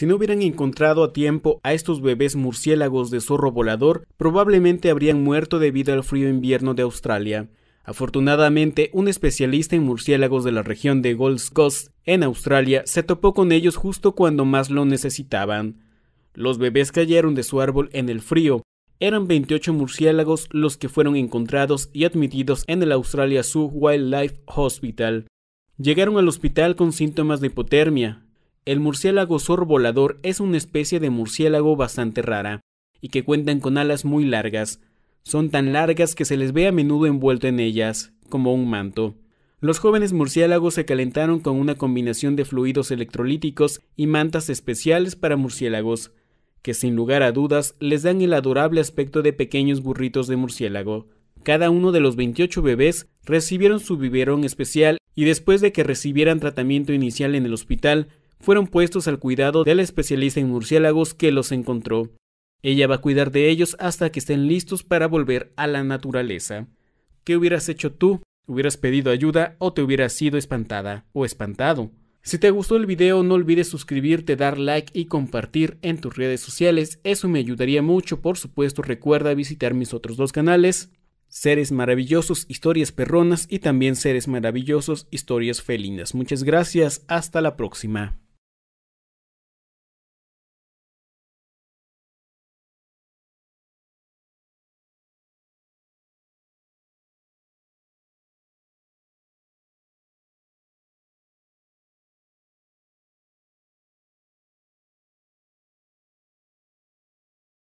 Si no hubieran encontrado a tiempo a estos bebés murciélagos de zorro volador, probablemente habrían muerto debido al frío invierno de Australia. Afortunadamente, un especialista en murciélagos de la región de Gold Coast, en Australia, se topó con ellos justo cuando más lo necesitaban. Los bebés cayeron de su árbol en el frío. Eran 28 murciélagos los que fueron encontrados y admitidos en el Australia Zoo Wildlife Hospital. Llegaron al hospital con síntomas de hipotermia, el murciélago zorro volador es una especie de murciélago bastante rara, y que cuentan con alas muy largas. Son tan largas que se les ve a menudo envuelto en ellas, como un manto. Los jóvenes murciélagos se calentaron con una combinación de fluidos electrolíticos y mantas especiales para murciélagos, que sin lugar a dudas les dan el adorable aspecto de pequeños burritos de murciélago. Cada uno de los 28 bebés recibieron su biberón especial y después de que recibieran tratamiento inicial en el hospital, fueron puestos al cuidado del especialista en murciélagos que los encontró. Ella va a cuidar de ellos hasta que estén listos para volver a la naturaleza. ¿Qué hubieras hecho tú? ¿Hubieras pedido ayuda o te hubieras sido espantada o espantado? Si te gustó el video no olvides suscribirte, dar like y compartir en tus redes sociales, eso me ayudaría mucho, por supuesto recuerda visitar mis otros dos canales, Seres Maravillosos, Historias Perronas y también Seres Maravillosos, Historias Felinas. Muchas gracias, hasta la próxima.